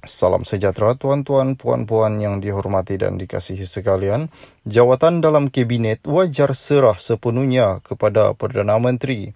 Salam sejahtera tuan-tuan, puan-puan yang dihormati dan dikasihi sekalian. Jawatan dalam kabinet wajar serah sepenuhnya kepada Perdana Menteri.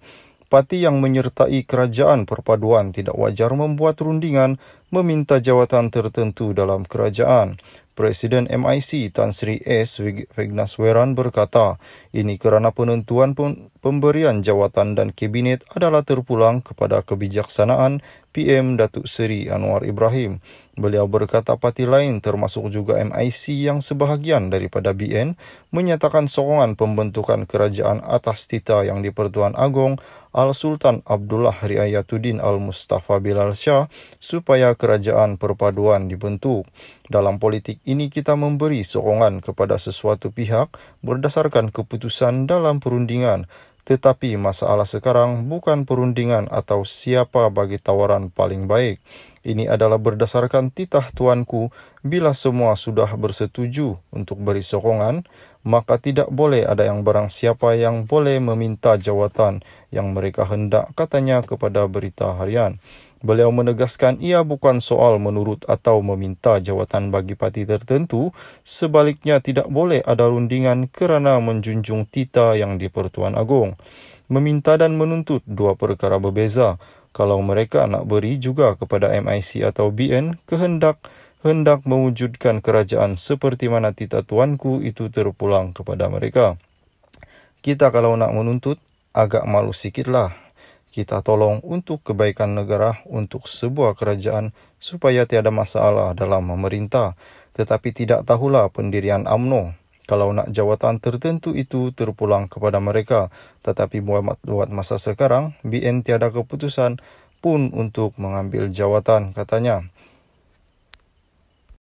Parti yang menyertai kerajaan perpaduan tidak wajar membuat rundingan meminta jawatan tertentu dalam kerajaan. Presiden MIC Tan Sri S. Vignaswaran berkata, ini kerana penentuan pun pemberian jawatan dan kabinet adalah terpulang kepada kebijaksanaan PM Datuk Seri Anwar Ibrahim. Beliau berkata parti lain termasuk juga MIC yang sebahagian daripada BN menyatakan sokongan pembentukan kerajaan atas tita yang dipertuan Agong Al-Sultan Abdullah Riayatuddin Al-Mustafa Bilal Shah supaya kerajaan perpaduan dibentuk. Dalam politik ini kita memberi sokongan kepada sesuatu pihak berdasarkan keputusan dalam perundingan tetapi masalah sekarang bukan perundingan atau siapa bagi tawaran paling baik. Ini adalah berdasarkan titah tuanku bila semua sudah bersetuju untuk beri sokongan, maka tidak boleh ada yang barang siapa yang boleh meminta jawatan yang mereka hendak katanya kepada berita harian. Beliau menegaskan ia bukan soal menurut atau meminta jawatan bagi parti tertentu, sebaliknya tidak boleh ada rundingan kerana menjunjung tita yang di-Pertuan Agong. Meminta dan menuntut dua perkara berbeza. Kalau mereka nak beri juga kepada MIC atau BN, kehendak hendak mewujudkan kerajaan seperti mana tita tuanku itu terpulang kepada mereka. Kita kalau nak menuntut, agak malu sikitlah kita tolong untuk kebaikan negara, untuk sebuah kerajaan supaya tiada masalah dalam memerintah. Tetapi tidak tahulah pendirian amno. Kalau nak jawatan tertentu itu terpulang kepada mereka. Tetapi buat masa sekarang, BN tiada keputusan pun untuk mengambil jawatan katanya.